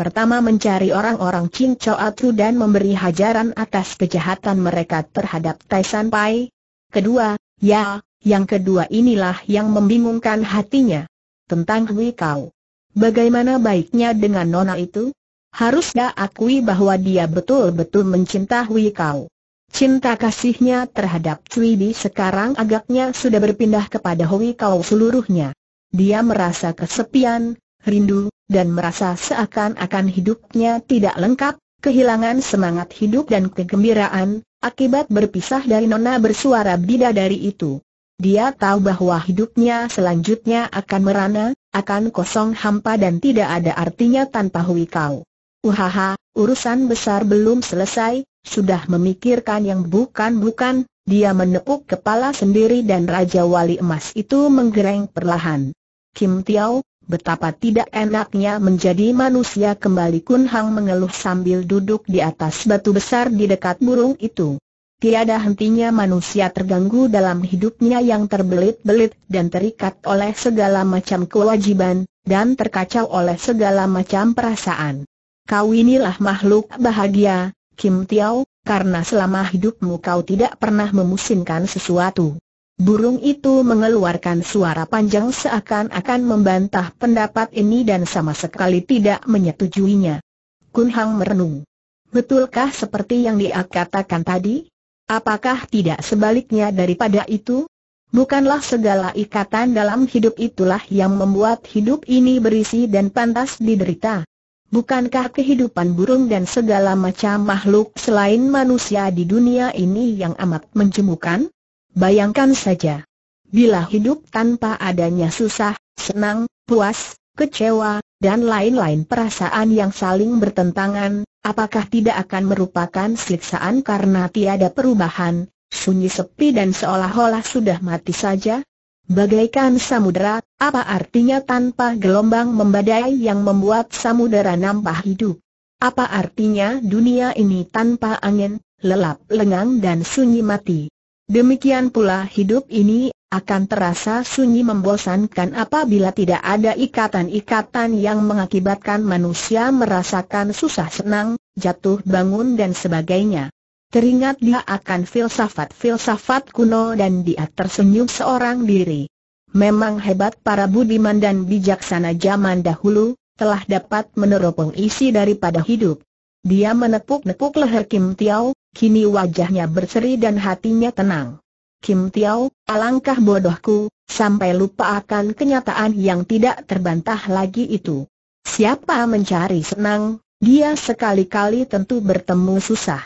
Pertama mencari orang-orang Chin Chow Atu dan memberi hajaran atas kejahatan mereka terhadap Tai San Pai. Kedua, ya, yang kedua inilah yang membingungkan hatinya. Tentang Hui Kau. Bagaimana baiknya dengan Nona itu? Harus gak akui bahwa dia betul-betul mencinta Hui Kau. Cinta kasihnya terhadap Cui Bi sekarang agaknya sudah berpindah kepada Hui Kau seluruhnya. Dia merasa kesepian, rindu, dan merasa seakan-akan hidupnya tidak lengkap, kehilangan semangat hidup dan kegembiraan, akibat berpisah dari nona bersuara bidadari itu. Dia tahu bahwa hidupnya selanjutnya akan merana, akan kosong hampa dan tidak ada artinya tanpa Hui Kau. Uhaha, urusan besar belum selesai, sudah memikirkan yang bukan-bukan, dia menepuk kepala sendiri dan Raja Wali Emas itu menggereng perlahan. Kim Tiao, betapa tidak enaknya menjadi manusia kembali Kun Hang mengeluh sambil duduk di atas batu besar di dekat burung itu. Tiada hentinya manusia terganggu dalam hidupnya yang terbelit-belit dan terikat oleh segala macam kewajiban, dan terkacau oleh segala macam perasaan. Kau inilah makhluk bahagia, Kim Tiao, karena selama hidupmu kau tidak pernah memusingkan sesuatu. Burung itu mengeluarkan suara panjang seakan-akan membantah pendapat ini dan sama sekali tidak menyetujuinya. Kunhang merenung. Betulkah seperti yang dia katakan tadi? Apakah tidak sebaliknya daripada itu? Bukanlah segala ikatan dalam hidup itulah yang membuat hidup ini berisi dan pantas diderita. Bukankah kehidupan burung dan segala macam makhluk selain manusia di dunia ini yang amat menjemukan? Bayangkan saja. Bila hidup tanpa adanya susah, senang, puas, kecewa, dan lain-lain perasaan yang saling bertentangan, apakah tidak akan merupakan siksaan karena tiada perubahan, sunyi sepi dan seolah-olah sudah mati saja? Bagaikan samudera, apa artinya tanpa gelombang membadai yang membuat samudera nampak hidup? Apa artinya dunia ini tanpa angin, lelap lengang dan sunyi mati? Demikian pula hidup ini akan terasa sunyi membosankan apabila tidak ada ikatan-ikatan yang mengakibatkan manusia merasakan susah senang, jatuh bangun dan sebagainya. Teringat dia akan filsafat-filsafat kuno dan dia tersenyum seorang diri. Memang hebat para budiman dan bijaksana zaman dahulu, telah dapat meneropong isi daripada hidup. Dia menepuk-nepuk leher Kim Tiao, Kini wajahnya berseri dan hatinya tenang. Kim Tiao, alangkah bodohku, sampai lupa akan kenyataan yang tidak terbantah lagi itu. Siapa mencari senang, dia sekali-kali tentu bertemu susah.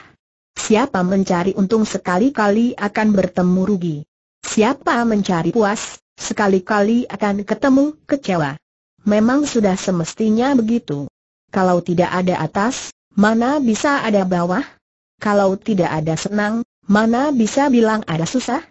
Siapa mencari untung sekali-kali akan bertemu rugi. Siapa mencari puas, sekali-kali akan ketemu kecewa. Memang sudah semestinya begitu. Kalau tidak ada atas, mana bisa ada bawah? kalau tidak ada senang, mana bisa bilang ada susah?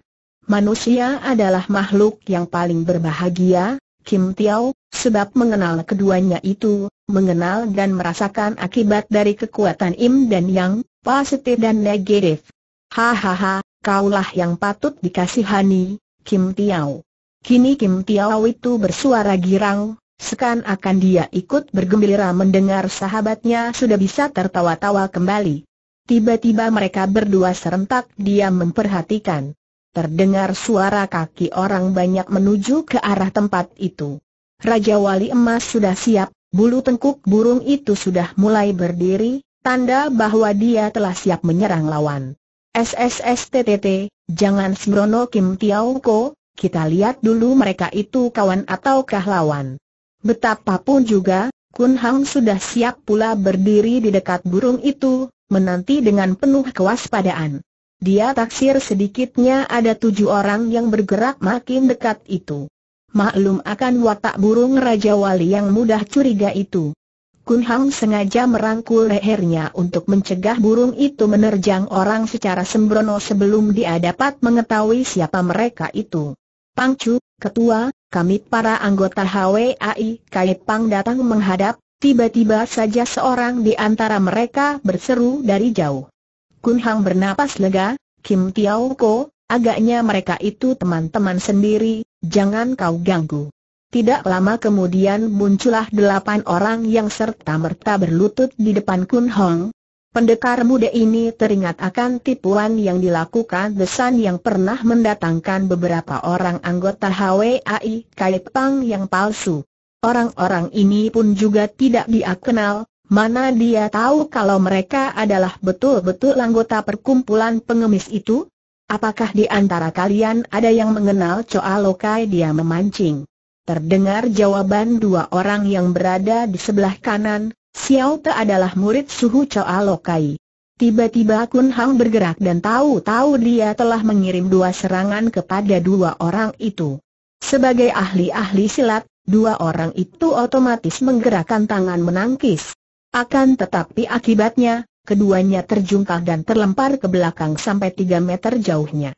Manusia adalah makhluk yang paling berbahagia, Kim Tiao, sebab mengenal keduanya itu, mengenal dan merasakan akibat dari kekuatan Im dan Yang, positif dan negatif. Hahaha, kaulah yang patut dikasihani, Kim Tiao. Kini Kim Tiao itu bersuara girang, sekan akan dia ikut bergembira mendengar sahabatnya sudah bisa tertawa-tawa kembali. Tiba-tiba mereka berdua serentak dia memperhatikan. Terdengar suara kaki orang banyak menuju ke arah tempat itu. Raja Wali Emas sudah siap, bulu tengkuk burung itu sudah mulai berdiri, tanda bahwa dia telah siap menyerang lawan. SSSTTT, jangan sembrono Kim Tiao Ko, kita lihat dulu mereka itu kawan ataukah lawan. Betapapun juga, Kun Hang sudah siap pula berdiri di dekat burung itu, menanti dengan penuh kewaspadaan. Dia taksir sedikitnya ada tujuh orang yang bergerak makin dekat itu. Maklum akan watak burung Raja Wali yang mudah curiga itu. Kun Hang sengaja merangkul lehernya untuk mencegah burung itu menerjang orang secara sembrono sebelum dia dapat mengetahui siapa mereka itu. Pangcu, ketua, kami para anggota HWAI Kai Pang datang menghadap, Tiba-tiba saja seorang di antara mereka berseru dari jauh. Kun Hang bernapas lega, Kim Tiao Ko, agaknya mereka itu teman-teman sendiri, jangan kau ganggu. Tidak lama kemudian muncullah delapan orang yang serta-merta berlutut di depan Kun Hong. Pendekar muda ini teringat akan tipuan yang dilakukan Desan yang pernah mendatangkan beberapa orang anggota HWAI Kaipang yang palsu. Orang-orang ini pun juga tidak dia kenal, mana dia tahu kalau mereka adalah betul-betul anggota perkumpulan pengemis itu? Apakah di antara kalian ada yang mengenal Choa Lokai dia memancing? Terdengar jawaban dua orang yang berada di sebelah kanan, Xiao Te adalah murid suhu Choa Lokai. Tiba-tiba Kun Hang bergerak dan tahu-tahu dia telah mengirim dua serangan kepada dua orang itu. Sebagai ahli-ahli silat, Dua orang itu otomatis menggerakkan tangan menangkis. Akan tetapi akibatnya, keduanya terjungkal dan terlempar ke belakang sampai tiga meter jauhnya.